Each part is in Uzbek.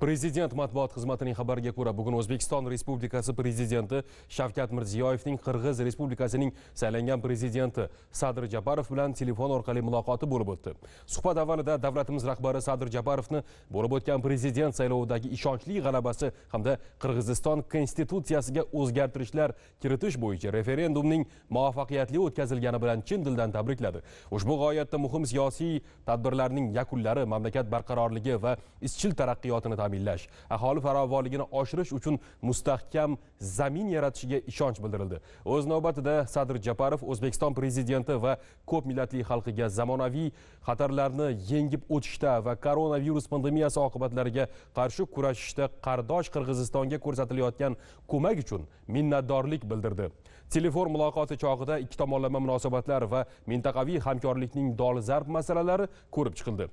Президент матбуот хизматининг хабарига кўра, бугун Ўзбекистон Республикаси Президенти Шавкат Мирзиёевнинг Қирғиз Республикасининг сайланган президенти Садр Жапаров билан телефон орқали мулоқоти бўлиб ўтди. Суҳбат авалида давлатимиз раҳбари Садир Жапаровни бўлиб ўтган президент сайловидаги ишончли ғалабаси ҳамда Қирғизистон конституциясига ўзгартиришлар киритиш бўйича референдумнинг муваффақиятли ўтказилгани билан чин дилдан табриклади. Ушбу ғоятда муҳим сиёсий тадбирларнинг якунлари мамлакат барқарорлиги ва изчил тараққиётини ta'minlash aholi farovonligini oshirish uchun mustahkam zamin yaratishiga ishonch bildirildi o'z navbatida sadir japarov o'zbekiston prezidenti va ko'p millatli xalqiga zamonaviy xatarlarni yengib o'tishda va koronavirus pandemiyasi oqibatlariga qarshi kurashishda qardosh qirg'izistonga ko'rsatilayotgan ko'mak uchun minnatdorlik bildirdi telefon muloqoti chog'ida ikki tomonlama munosabatlar va mintaqaviy hamkorlikning dolzarb masalalari ko'rib chiqildi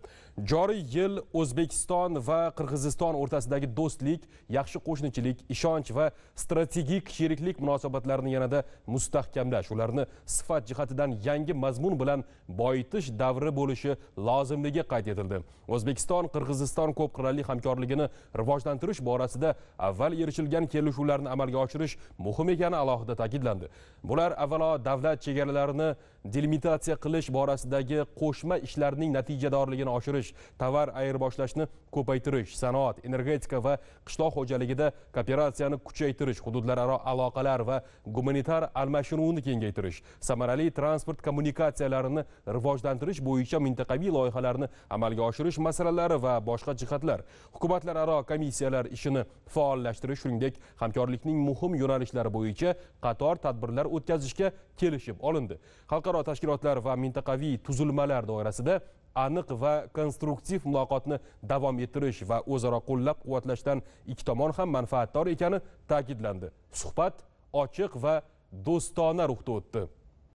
joriy yil o'zbekiston va qirg'iziston o'zbekiston o'rtasidagi do'stlik yaxshi qo'shnichilik ishonch va strategik sheriklik munosabatlarini yanada mustahkamlash ularni sifat jihatidan yangi mazmun bilan boyitish davri bo'lishi lozimligi qayd etildi o'zbekiston qirg'iziston ko'p qirrali hamkorligini rivojlantirish borasida avval erishilgan kelishuvlarni amalga oshirish muhim ekani alohida ta'kidlandi bular avvalo davlat chegaralarini delimitatsiya qilish borasidagi qo'shma ishlarning natijadorligini oshirish tovar ayirboshlashni ko'paytirish sanoat sanoat energetika va qishloq xo'jaligida kooperatsiyani kuchaytirish hududlararo aloqalar va gumanitar almashinuvni kengaytirish samarali transport kommunikatsiyalarini rivojlantirish bo'yicha mintaqaviy loyihalarni amalga oshirish masalalari va boshqa jihatlar hukumatlararo komissiyalar ishini faollashtirish shuningdek hamkorlikning muhim yo'nalishlari bo'yicha qator tadbirlar o'tkazishga kelishib olindi xalqaro tashkilotlar va mintaqaviy tuzilmalar doirasida aniq va konstruktiv muloqotni davom ettirish va o'zaro qo'llab quvvatlashdan ikki tomon ham manfaatdor ekani ta'kidlandi suhbat ochiq va do'stona ruhda o'tdi